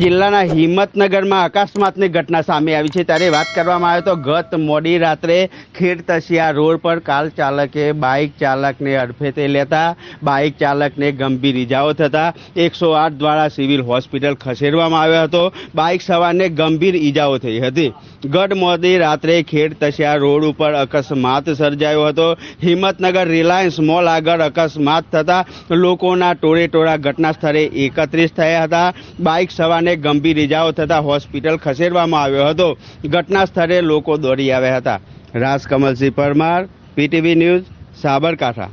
જિલ્લાના હિંમતનગરમાં અકસ્માતની ઘટના સામે આવી છે ત્યારે વાત કરવામાં આવે તો ગત મોડી રાત્રે તસિયા રોડ પર કાર ચાલકે બાઇક ચાલકને અડફેતે લેતા બાઇક ચાલકને ગંભીર ઇજાઓ થતાં એકસો આઠ દ્વારા સિવિલ હોસ્પિટલ ખસેડવામાં આવ્યો હતો બાઇક સવારને ગંભીર ઇજાઓ થઈ હતી ગત મોડી રાત્રે ખેડ તસિયા રોડ ઉપર અકસ્માત સર્જાયો હતો હિંમતનગર રિલાયન્સ મોલ આગળ અકસ્માત થતા લોકોના ટોળે ટોળા ઘટના સ્થળે એકત્રિત થયા હતા બાઇક સવારને અને ગંભીર ઇજાઓ થતા હોસ્પિટલ ખસેડવામાં આવ્યો હતો ઘટના સ્થળે લોકો દોડી આવ્યા હતા રાજકમલસિંહ પરમાર પીટીવી ન્યૂઝ સાબરકાંઠા